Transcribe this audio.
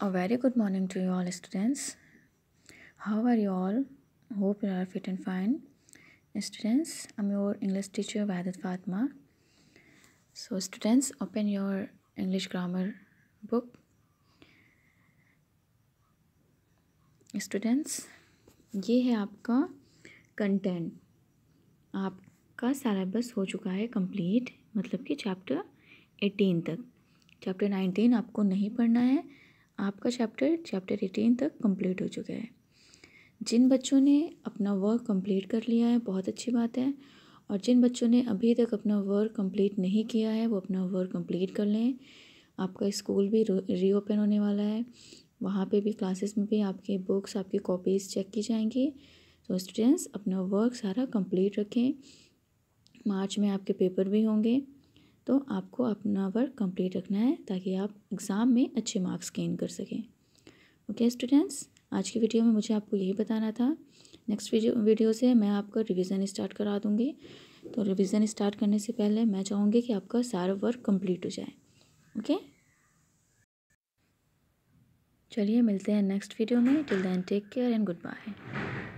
A very good morning to you all students. How are you all? Hope you are fit and fine. Students, I'm your English teacher vaidat Fatma. So students, open your English grammar book. Students, ye hai aapka content aapka syllabus ho chuka hai complete matlab ki chapter 18 tak chapter nineteen आपको नहीं पढ़ना है आपका chapter chapter eighteen तक complete हो चुका है जिन बच्चों ने अपना वर्क कंप्लीट कर लिया है बहुत अच्छी बात है और जिन बच्चों ने अभी तक अपना वर्क कंप्लीट नहीं किया है वो अपना वर्क कंप्लीट कर लें आपका स्कूल भी रीओपन होने वाला है वहाँ पे भी क्लासेस में भी आपकी बुक्स आपकी कॉपीज़ चेक की जाएंगी तो स्टूडेंट्स अपना वर्क सारा कंप्लीट रखें मार्च में आपके पेपर भी होंगे तो आपको अपना वर्क कंप्लीट रखना है ताकि आप एग्ज़ाम में अच्छे मार्क्स गेन कर सकें ओके स्टूडेंट्स आज की वीडियो में मुझे आपको यही बताना था नेक्स्ट वीडियो वीडियो से मैं आपका रिवीजन स्टार्ट करा दूँगी तो रिवीजन स्टार्ट करने से पहले मैं चाहूँगी कि आपका सारा वर्क कम्प्लीट हो जाए ओके चलिए मिलते हैं नेक्स्ट वीडियो में till then take care and good bye